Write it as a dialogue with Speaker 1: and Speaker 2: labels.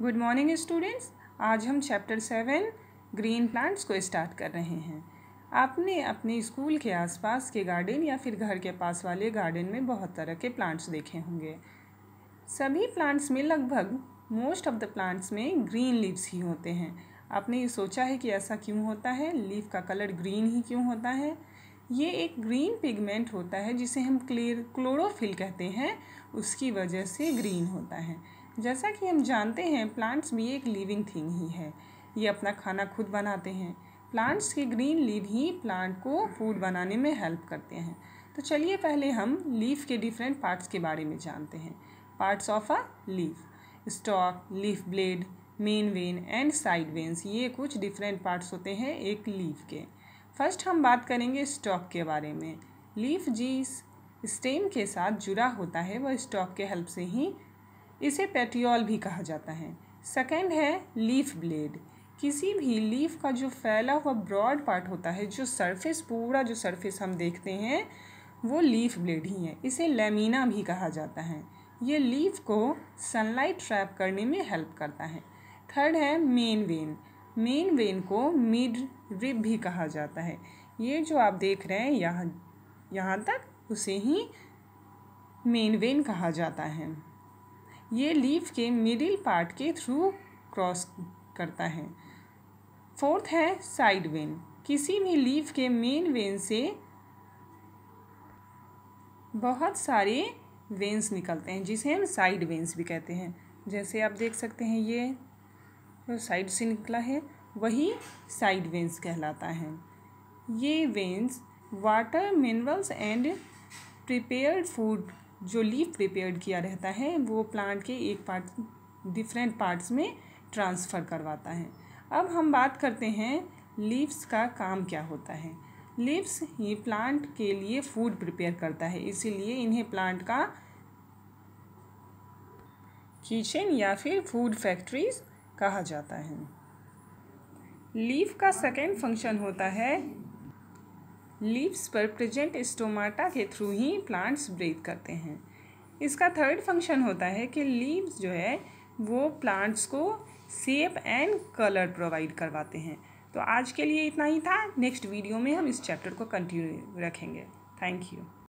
Speaker 1: good morning students आज हम chapter seven green plants को स्टार्ट कर रहे हैं आपने अपने स्कूल के आसपास के गार्डन या फिर घर के पास वाले गार्डन में बहुत तरह के प्लांट्स देखे होंगे सभी प्लांट्स में लगभग मोस्ट ऑफ द प्लांट्स में ग्रीन लीव्स ही होते हैं आपने ये सोचा है कि ऐसा क्यों होता है लीफ का कलर ग्रीन ही क्यों होता है ये एक ग्रीन पिगमेंट होता है जिसे हम क्लियर क्लोरोफिल कहते हैं उसकी वजह से ग्रीन होता है जैसा कि हम जानते हैं प्लांट्स भी एक लिविंग थिंग ही है ये अपना खाना खुद बनाते हैं प्लांट्स के ग्रीन लीव ही प्लांट को फूड बनाने में हेल्प करते हैं तो चलिए पहले हम लीफ के डिफरेंट पार्ट्स के बारे में जानते हैं parts of a leaf stalk leaf blade main vein and side veins ये कुछ डिफरेंट पार्ट्स होते हैं एक लीफ के फर्स्ट हम बात करेंगे स्टॉक के बारे में लीफ जिस स्टेम के साथ जुड़ा होता है वह स्टॉक के हेल्प से ही इसे पेटियोल भी कहा जाता है सेकेंड है लीफ ब्लेड किसी भी लीफ का जो फैला हुआ ब्रॉड पार्ट होता है जो सरफेस पूरा जो सरफेस हम देखते हैं वो लीफ ब्लेड ही है इसे लेमिना भी कहा जाता है ये लीफ को सनलाइट ट्रैप करने में हेल्प करता है थर्ड है मेन वेन मेन वेन को मिड रिब भी कहा जाता है ये जो आप देख रहे हैं यहाँ यहाँ तक उसे ही मेन वेन कहा जाता है ये लीफ के मिडिल पार्ट के थ्रू क्रॉस करता है फोर्थ है साइड वेन किसी भी लीफ के मेन वेन से बहुत सारे वेन्स निकलते हैं जिसे हम साइड वेन्स भी कहते हैं जैसे आप देख सकते हैं ये जो साइड से निकला है वही साइड वेन्स कहलाता है ये veins water minerals and prepared food जो लीफ प्रिपेयर्ड किया रहता है वो प्लांट के एक पार्ट डिफरेंट पार्ट्स में ट्रांसफ़र करवाता है अब हम बात करते हैं लीव्स का काम क्या होता है लीव्स ये प्लांट के लिए फूड प्रिपेयर करता है इसीलिए इन्हें प्लांट का किचन या फिर फूड फैक्ट्रीज कहा जाता है लीफ का सेकेंड फंक्शन होता है लीव्स पर प्रेजेंट स्टोमाटा के थ्रू ही प्लांट्स ब्रीथ करते हैं इसका थर्ड फंक्शन होता है कि लीव्स जो है वो प्लांट्स को सेप एंड कलर प्रोवाइड करवाते हैं तो आज के लिए इतना ही था नेक्स्ट वीडियो में हम इस चैप्टर को कंटिन्यू रखेंगे थैंक यू